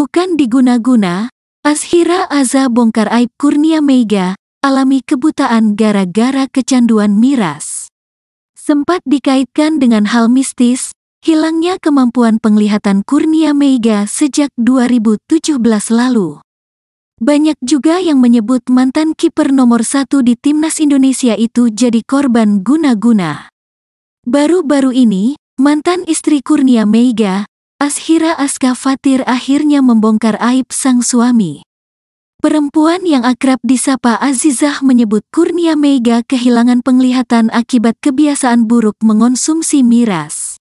Bukan diguna-guna, Ashira Aza bongkar aib Kurnia Mega alami kebutaan gara-gara kecanduan miras. Sempat dikaitkan dengan hal mistis, hilangnya kemampuan penglihatan Kurnia Mega sejak 2017 lalu. Banyak juga yang menyebut mantan kiper nomor satu di timnas Indonesia itu jadi korban guna-guna. Baru-baru ini, mantan istri Kurnia Mega. Ashira Aska Fatir akhirnya membongkar aib sang suami. Perempuan yang akrab disapa Azizah menyebut Kurnia Mega kehilangan penglihatan akibat kebiasaan buruk mengonsumsi miras.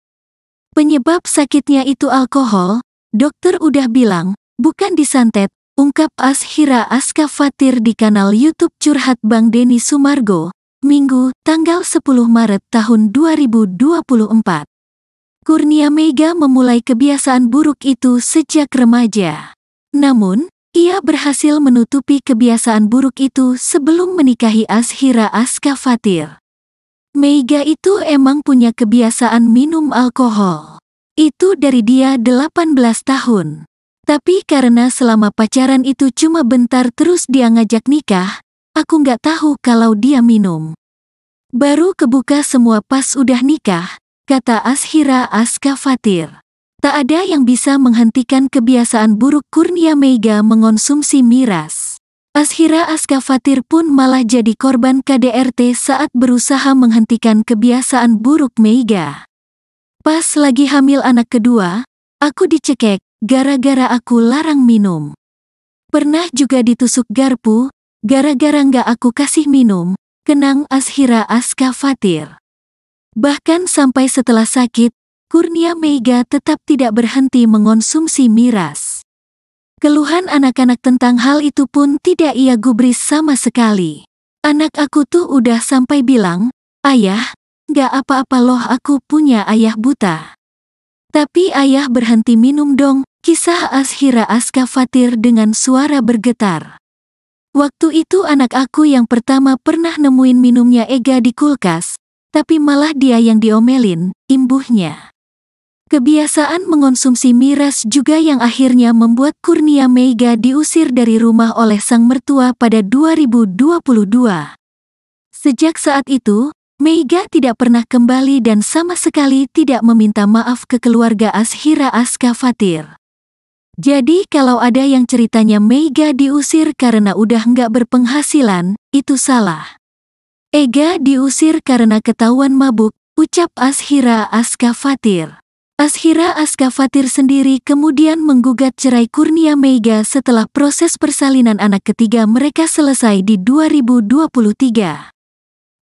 Penyebab sakitnya itu alkohol, dokter udah bilang, bukan disantet, ungkap Ashira Aska Fatir di kanal YouTube Curhat Bang Deni Sumargo, Minggu, tanggal 10 Maret tahun 2024. Kurnia Mega memulai kebiasaan buruk itu sejak remaja. Namun, ia berhasil menutupi kebiasaan buruk itu sebelum menikahi Ashira Askafatir. Mega itu emang punya kebiasaan minum alkohol. Itu dari dia 18 tahun. Tapi karena selama pacaran itu cuma bentar terus dia ngajak nikah, aku nggak tahu kalau dia minum. Baru kebuka semua pas udah nikah, kata Ashira Askafatir. Tak ada yang bisa menghentikan kebiasaan buruk Kurnia Mega mengonsumsi miras. Ashira Askafatir pun malah jadi korban KDRT saat berusaha menghentikan kebiasaan buruk Mega. Pas lagi hamil anak kedua, aku dicekek gara-gara aku larang minum. Pernah juga ditusuk garpu, gara-gara nggak aku kasih minum, kenang Ashira Askafatir. Bahkan sampai setelah sakit, Kurnia Mega tetap tidak berhenti mengonsumsi miras. Keluhan anak-anak tentang hal itu pun tidak ia gubris sama sekali. Anak aku tuh udah sampai bilang, Ayah, gak apa-apa loh aku punya ayah buta. Tapi ayah berhenti minum dong, kisah Ashira Aska Fatir dengan suara bergetar. Waktu itu anak aku yang pertama pernah nemuin minumnya Ega di kulkas, tapi malah dia yang diomelin, imbuhnya. Kebiasaan mengonsumsi miras juga yang akhirnya membuat Kurnia Mega diusir dari rumah oleh sang mertua pada 2022. Sejak saat itu, Mega tidak pernah kembali dan sama sekali tidak meminta maaf ke keluarga Ashira Aska Fatir. Jadi kalau ada yang ceritanya Mega diusir karena udah nggak berpenghasilan, itu salah. Ega diusir karena ketahuan mabuk, ucap Ashira Askafatir. Ashira Askafatir sendiri kemudian menggugat cerai Kurnia Mega setelah proses persalinan anak ketiga mereka selesai di 2023.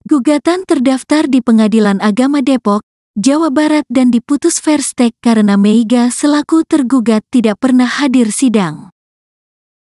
Gugatan terdaftar di Pengadilan Agama Depok, Jawa Barat dan diputus Verstek karena Meiga selaku tergugat tidak pernah hadir sidang.